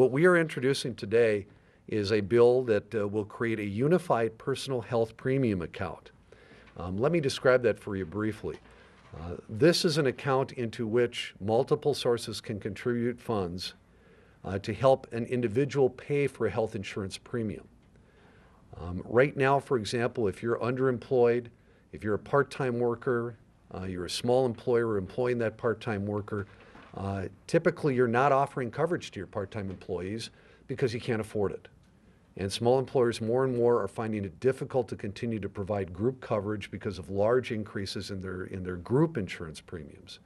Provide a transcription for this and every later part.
What we are introducing today is a bill that uh, will create a unified personal health premium account. Um, let me describe that for you briefly. Uh, this is an account into which multiple sources can contribute funds uh, to help an individual pay for a health insurance premium. Um, right now, for example, if you're underemployed, if you're a part-time worker, uh, you're a small employer employing that part-time worker, uh, typically, you're not offering coverage to your part-time employees because you can't afford it. And small employers more and more are finding it difficult to continue to provide group coverage because of large increases in their, in their group insurance premiums.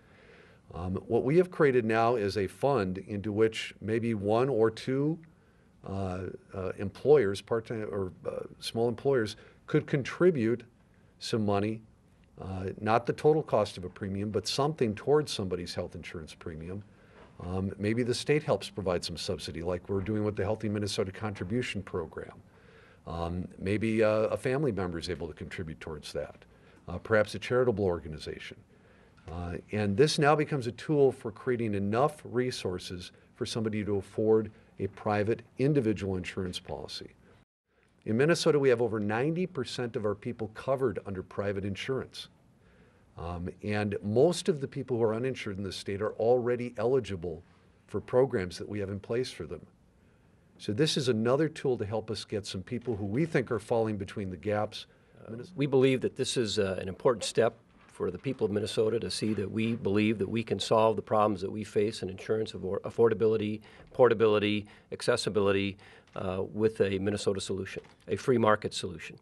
Um, what we have created now is a fund into which maybe one or two uh, uh, employers, part-time or uh, small employers, could contribute some money uh, not the total cost of a premium, but something towards somebody's health insurance premium. Um, maybe the state helps provide some subsidy, like we're doing with the Healthy Minnesota Contribution Program. Um, maybe uh, a family member is able to contribute towards that, uh, perhaps a charitable organization. Uh, and this now becomes a tool for creating enough resources for somebody to afford a private individual insurance policy. In Minnesota, we have over 90% of our people covered under private insurance. Um, and most of the people who are uninsured in the state are already eligible for programs that we have in place for them. So this is another tool to help us get some people who we think are falling between the gaps. Uh, we believe that this is uh, an important step for the people of Minnesota to see that we believe that we can solve the problems that we face in insurance affordability, portability, accessibility uh, with a Minnesota solution, a free market solution.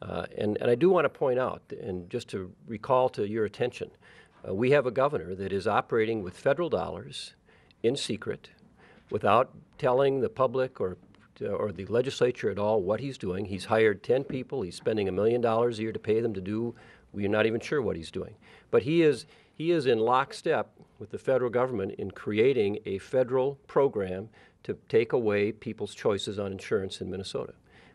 Uh, and, and I do want to point out, and just to recall to your attention, uh, we have a governor that is operating with federal dollars in secret without telling the public or uh, or the legislature at all what he's doing. He's hired 10 people. He's spending a million dollars a year to pay them to do. We're not even sure what he's doing. But he is, he is in lockstep with the federal government in creating a federal program to take away people's choices on insurance in Minnesota.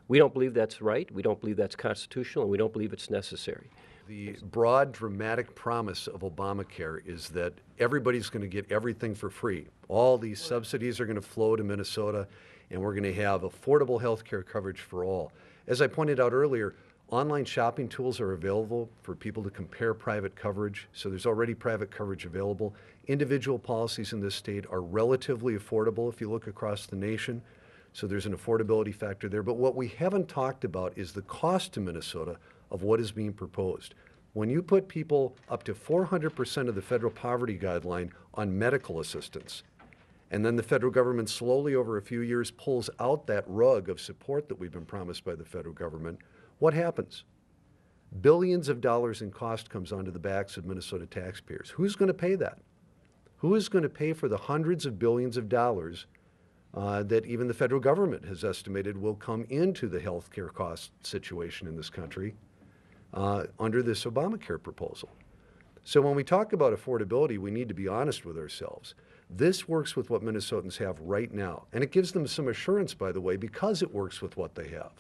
We don't believe that's right. We don't believe that's constitutional, and we don't believe it's necessary. The broad, dramatic promise of Obamacare is that everybody's going to get everything for free. All these subsidies are going to flow to Minnesota and we're going to have affordable health care coverage for all. As I pointed out earlier, online shopping tools are available for people to compare private coverage, so there's already private coverage available. Individual policies in this state are relatively affordable if you look across the nation, so there's an affordability factor there. But what we haven't talked about is the cost to Minnesota of what is being proposed. When you put people up to 400% of the federal poverty guideline on medical assistance, and then the federal government slowly over a few years pulls out that rug of support that we've been promised by the federal government. What happens? Billions of dollars in cost comes onto the backs of Minnesota taxpayers. Who's going to pay that? Who is going to pay for the hundreds of billions of dollars uh, that even the federal government has estimated will come into the health care cost situation in this country uh, under this Obamacare proposal? So when we talk about affordability, we need to be honest with ourselves. This works with what Minnesotans have right now. And it gives them some assurance, by the way, because it works with what they have.